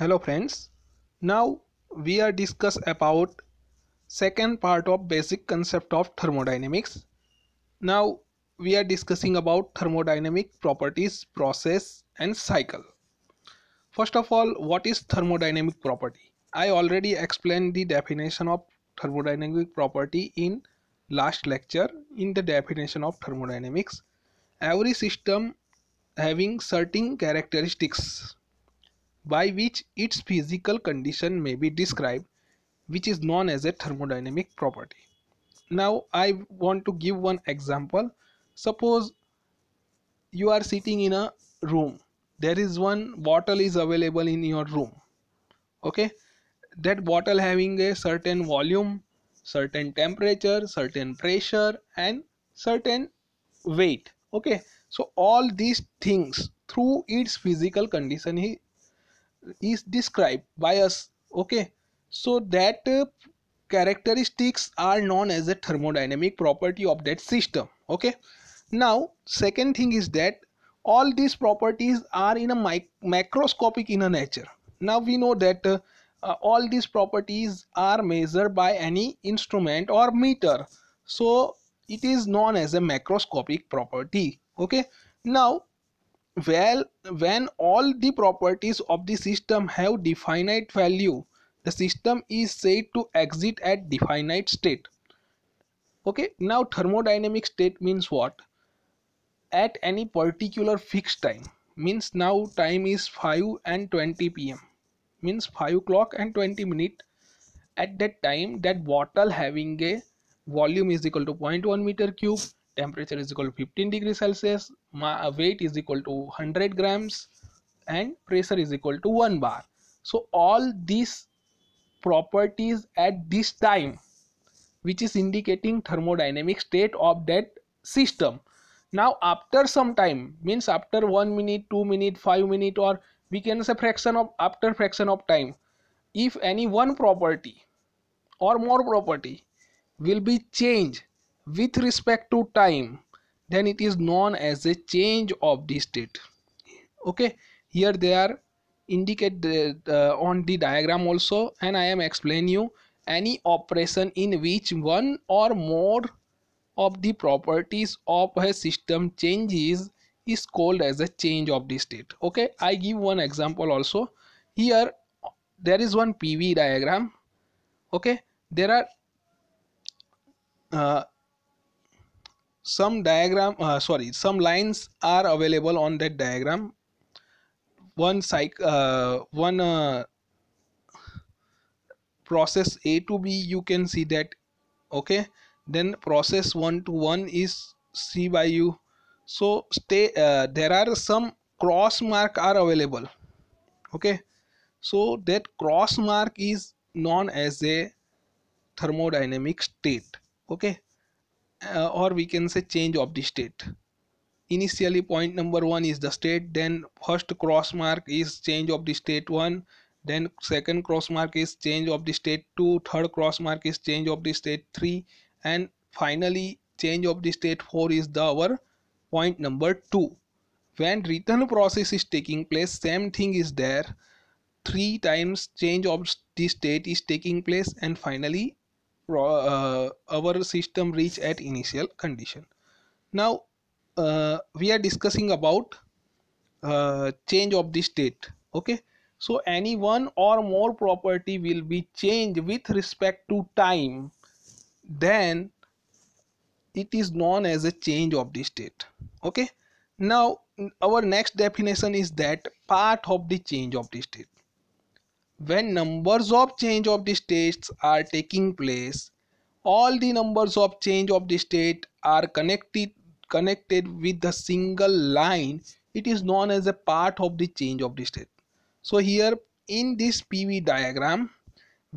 hello friends now we are discuss about second part of basic concept of thermodynamics now we are discussing about thermodynamic properties process and cycle first of all what is thermodynamic property i already explained the definition of thermodynamic property in last lecture in the definition of thermodynamics every system having certain characteristics by which its physical condition may be described which is known as a thermodynamic property. Now I want to give one example. Suppose you are sitting in a room. There is one bottle is available in your room. Okay. That bottle having a certain volume, certain temperature, certain pressure and certain weight. Okay. So all these things through its physical condition is described by us okay so that uh, characteristics are known as a thermodynamic property of that system okay now second thing is that all these properties are in a mic- macroscopic in a nature now we know that uh, uh, all these properties are measured by any instrument or meter so it is known as a macroscopic property okay now well when all the properties of the system have definite value the system is said to exit at definite state okay now thermodynamic state means what at any particular fixed time means now time is 5 and 20 pm means 5 o'clock and 20 minute at that time that bottle having a volume is equal to 0.1 meter cube temperature is equal to 15 degree celsius uh, weight is equal to 100 grams and pressure is equal to 1 bar so all these properties at this time which is indicating thermodynamic state of that system now after some time means after 1 minute 2 minute 5 minute or we can say fraction of after fraction of time if any one property or more property will be changed with respect to time then it is known as a change of the state okay here they are indicate the, on the diagram also and i am explain you any operation in which one or more of the properties of a system changes is called as a change of the state okay i give one example also here there is one pv diagram okay there are uh, some diagram uh, sorry some lines are available on that diagram one cycle, uh, one uh, process a to b you can see that okay then process 1 to 1 is c by u so stay uh, there are some cross mark are available okay so that cross mark is known as a thermodynamic state okay uh, or we can say change of the state initially point number one is the state then first cross mark is change of the state one then second cross mark is change of the state two third cross mark is change of the state three and finally change of the state four is the our point number two when return process is taking place same thing is there three times change of the state is taking place and finally uh, our system reach at initial condition now uh, we are discussing about uh, change of the state okay so any one or more property will be changed with respect to time then it is known as a change of the state okay now our next definition is that part of the change of the state when numbers of change of the states are taking place all the numbers of change of the state are connected connected with a single line it is known as a part of the change of the state so here in this pv diagram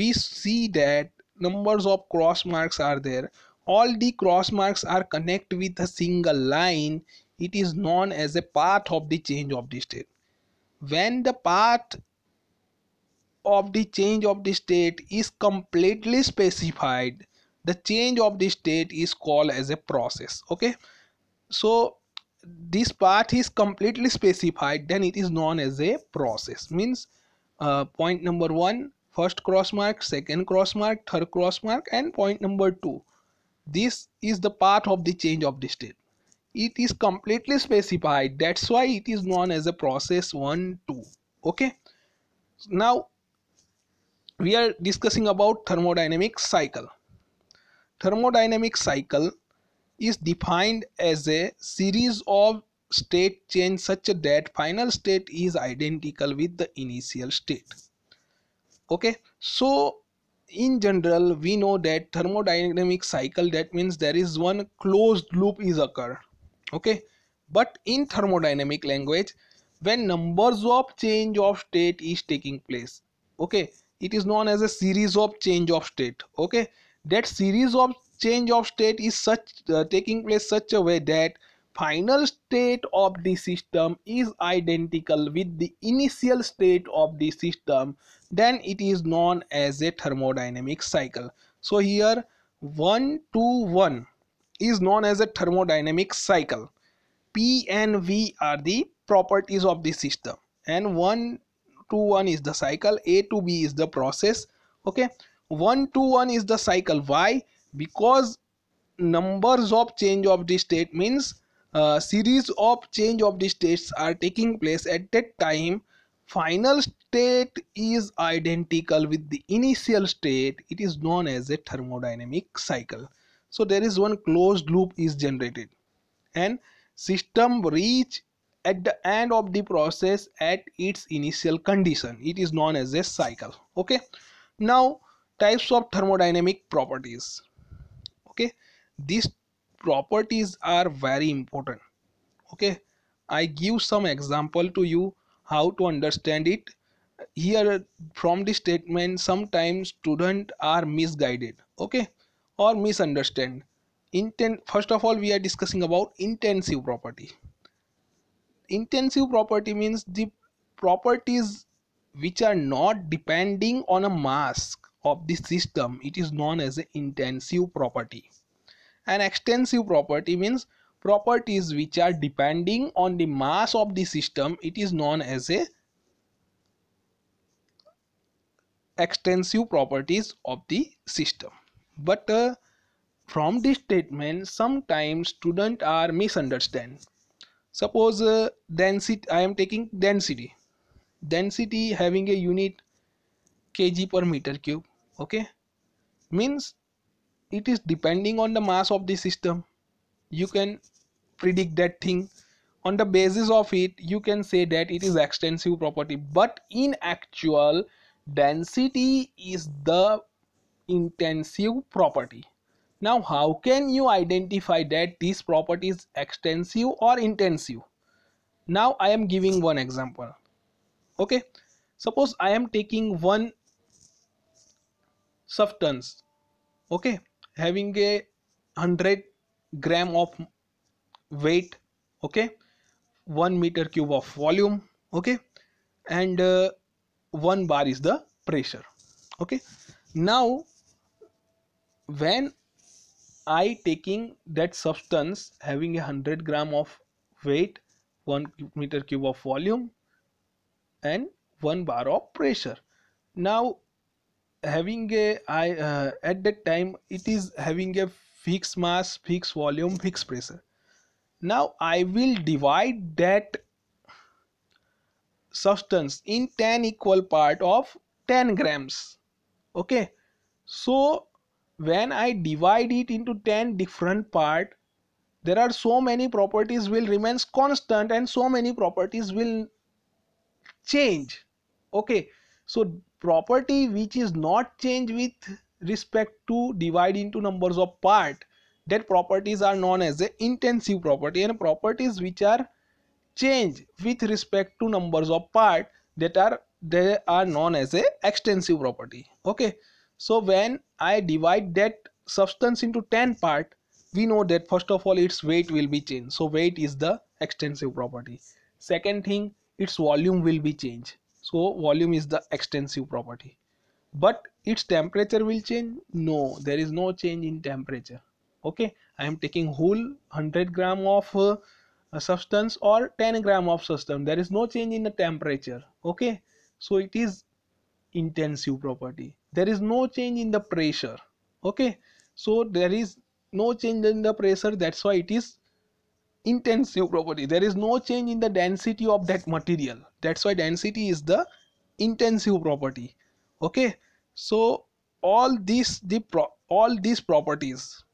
we see that numbers of cross marks are there all the cross marks are connected with a single line it is known as a part of the change of the state when the path of the change of the state is completely specified the change of the state is called as a process okay so this part is completely specified then it is known as a process means uh, point number one first cross mark second cross mark third cross mark and point number two this is the part of the change of the state it is completely specified that's why it is known as a process 1 2 okay now we are discussing about thermodynamic cycle thermodynamic cycle is defined as a series of state change such that final state is identical with the initial state okay so in general we know that thermodynamic cycle that means there is one closed loop is occur okay but in thermodynamic language when numbers of change of state is taking place okay it is known as a series of change of state okay that series of change of state is such uh, taking place such a way that final state of the system is identical with the initial state of the system then it is known as a thermodynamic cycle so here 1 to 1 is known as a thermodynamic cycle p and v are the properties of the system and 1 2 1 is the cycle a to b is the process okay 1 to 1 is the cycle why because numbers of change of the state means uh, series of change of the states are taking place at that time final state is identical with the initial state it is known as a thermodynamic cycle so there is one closed loop is generated and system reach at the end of the process at its initial condition it is known as a cycle okay now types of thermodynamic properties okay these properties are very important okay i give some example to you how to understand it here from this statement sometimes students are misguided okay or misunderstand intent first of all we are discussing about intensive property intensive property means the properties which are not depending on a mass of the system it is known as an intensive property an extensive property means properties which are depending on the mass of the system it is known as a extensive properties of the system but uh, from this statement sometimes students are misunderstand suppose uh, density i am taking density density having a unit kg per meter cube okay means it is depending on the mass of the system you can predict that thing on the basis of it you can say that it is extensive property but in actual density is the intensive property now how can you identify that this property is extensive or intensive? Now I am giving one example. Okay, suppose I am taking one substance, okay, having a 100 gram of weight, okay, 1 meter cube of volume, okay, and uh, 1 bar is the pressure, okay. Now when I taking that substance having a 100 gram of weight, 1 meter cube of volume and 1 bar of pressure. Now having a I uh, at that time it is having a fixed mass, fixed volume, fixed pressure. Now I will divide that substance in 10 equal part of 10 grams okay so when I divide it into 10 different part there are so many properties will remains constant and so many properties will change okay so property which is not change with respect to divide into numbers of part that properties are known as the intensive property and properties which are change with respect to numbers of part that are they are known as a extensive property okay so when I divide that substance into 10 part, we know that first of all its weight will be changed. So weight is the extensive property. Second thing, its volume will be changed. So volume is the extensive property. But its temperature will change? No, there is no change in temperature. Okay, I am taking whole 100 gram of uh, substance or 10 gram of substance. There is no change in the temperature. Okay, so it is intensive property there is no change in the pressure okay so there is no change in the pressure that's why it is intensive property there is no change in the density of that material that's why density is the intensive property okay so all these the pro all these properties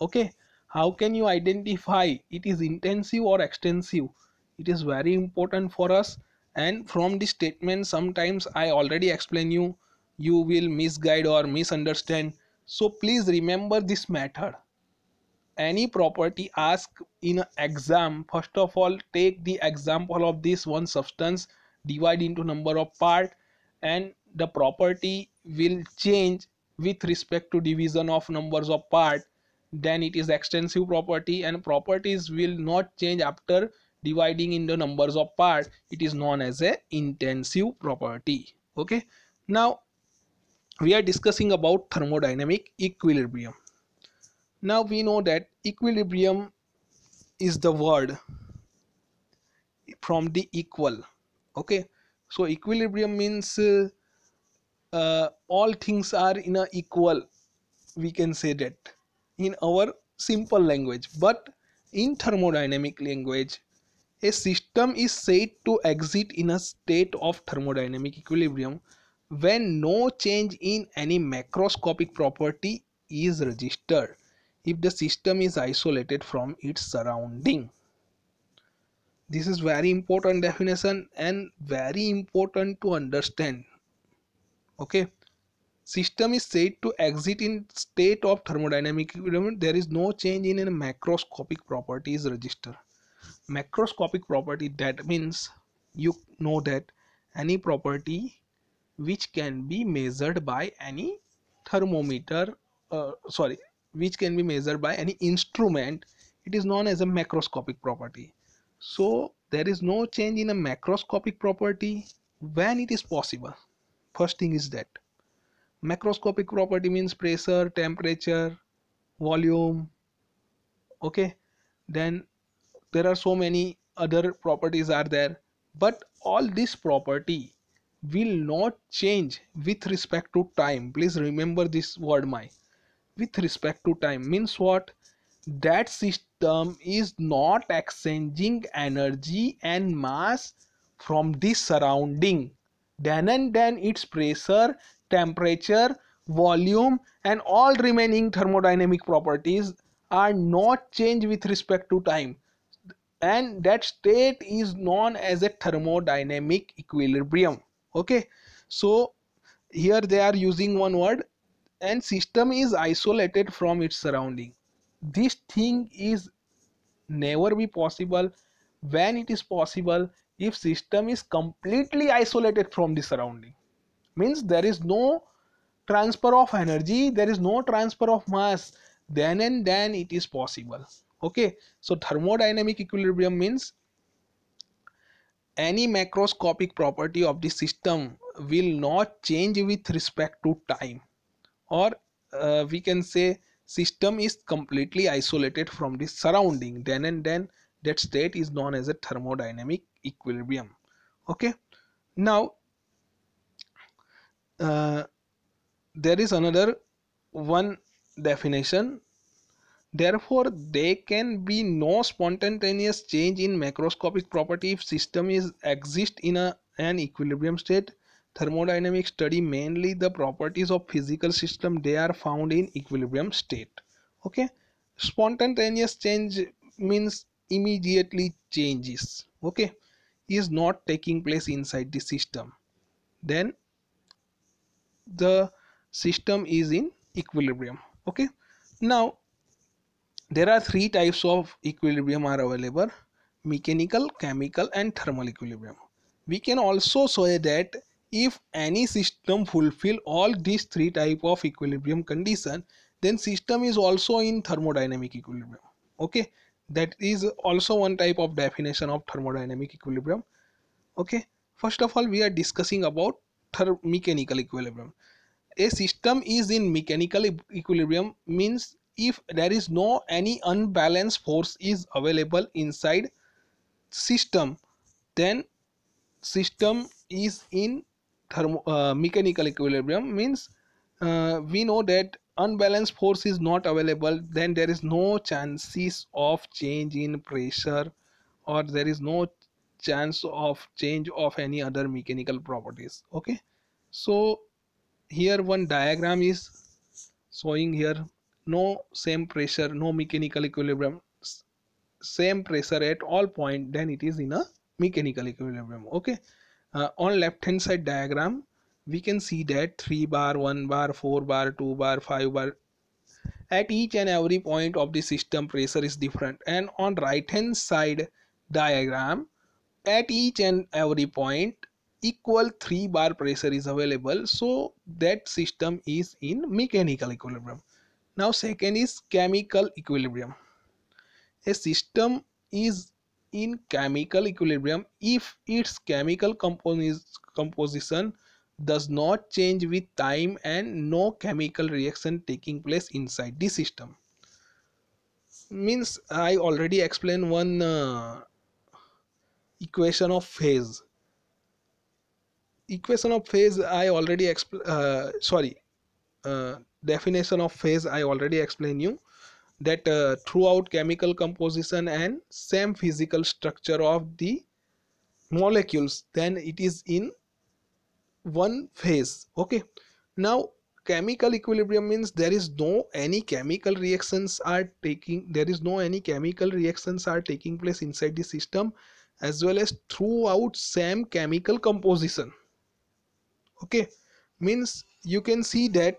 okay how can you identify it is intensive or extensive it is very important for us and from this statement sometimes i already explain you you will misguide or misunderstand so please remember this method any property asked in exam first of all take the example of this one substance divide into number of part and the property will change with respect to division of numbers of part then it is extensive property and properties will not change after dividing in the numbers of part it is known as a intensive property okay now we are discussing about thermodynamic equilibrium now we know that equilibrium is the word from the equal okay so equilibrium means uh, uh, all things are in a equal we can say that in our simple language but in thermodynamic language a system is said to exist in a state of thermodynamic equilibrium when no change in any macroscopic property is registered if the system is isolated from its surrounding this is very important definition and very important to understand okay system is said to exit in state of thermodynamic equilibrium there is no change in any macroscopic properties register macroscopic property that means you know that any property which can be measured by any thermometer uh, sorry which can be measured by any instrument it is known as a macroscopic property so there is no change in a macroscopic property when it is possible first thing is that macroscopic property means pressure temperature volume okay then there are so many other properties are there but all this property will not change with respect to time please remember this word my with respect to time means what that system is not exchanging energy and mass from the surrounding then and then its pressure temperature volume and all remaining thermodynamic properties are not changed with respect to time and that state is known as a thermodynamic equilibrium okay so here they are using one word and system is isolated from its surrounding this thing is never be possible when it is possible if system is completely isolated from the surrounding means there is no transfer of energy there is no transfer of mass then and then it is possible okay so thermodynamic equilibrium means any macroscopic property of the system will not change with respect to time or uh, we can say system is completely isolated from the surrounding then and then that state is known as a thermodynamic equilibrium okay now uh, there is another one definition Therefore, there can be no spontaneous change in macroscopic property if system is exist in a, an equilibrium state. Thermodynamics study mainly the properties of physical system they are found in equilibrium state. Okay, spontaneous change means immediately changes. Okay, is not taking place inside the system. Then the system is in equilibrium. Okay, now there are three types of equilibrium are available mechanical chemical and thermal equilibrium we can also say that if any system fulfill all these three type of equilibrium condition then system is also in thermodynamic equilibrium okay that is also one type of definition of thermodynamic equilibrium okay first of all we are discussing about mechanical equilibrium a system is in mechanical equilibrium means if there is no any unbalanced force is available inside system then system is in thermo, uh, mechanical equilibrium means uh, we know that unbalanced force is not available then there is no chances of change in pressure or there is no chance of change of any other mechanical properties okay so here one diagram is showing here no same pressure no mechanical equilibrium same pressure at all point then it is in a mechanical equilibrium okay uh, on left hand side diagram we can see that 3 bar 1 bar 4 bar 2 bar 5 bar at each and every point of the system pressure is different and on right hand side diagram at each and every point equal 3 bar pressure is available so that system is in mechanical equilibrium now second is chemical equilibrium a system is in chemical equilibrium if its chemical composition does not change with time and no chemical reaction taking place inside the system means i already explained one uh, equation of phase equation of phase i already explained uh, sorry uh, definition of phase i already explained you that uh, throughout chemical composition and same physical structure of the molecules then it is in one phase okay now chemical equilibrium means there is no any chemical reactions are taking there is no any chemical reactions are taking place inside the system as well as throughout same chemical composition okay means you can see that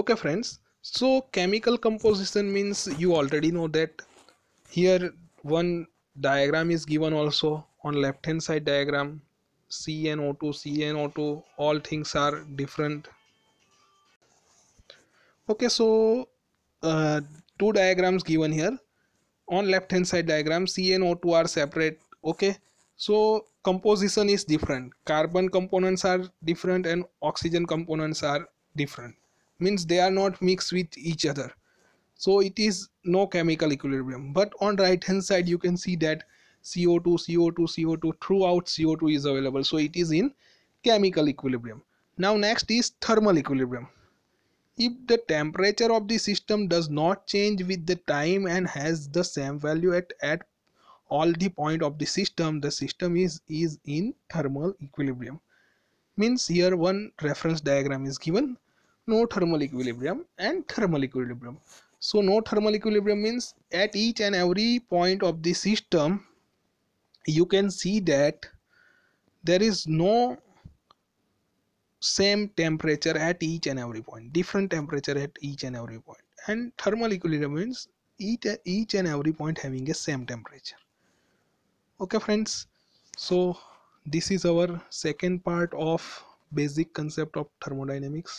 okay friends so chemical composition means you already know that here one diagram is given also on left hand side diagram CnO2 CnO2 all things are different okay so uh, two diagrams given here on left hand side diagram CnO2 are separate okay so composition is different carbon components are different and oxygen components are different means they are not mixed with each other so it is no chemical equilibrium but on right hand side you can see that CO2 CO2 CO2 throughout CO2 is available so it is in chemical equilibrium now next is thermal equilibrium if the temperature of the system does not change with the time and has the same value at, at all the point of the system the system is is in thermal equilibrium means here one reference diagram is given no thermal equilibrium and thermal equilibrium so no thermal equilibrium means at each and every point of the system you can see that there is no same temperature at each and every point different temperature at each and every point and thermal equilibrium means each, each and every point having a same temperature okay friends so this is our second part of basic concept of thermodynamics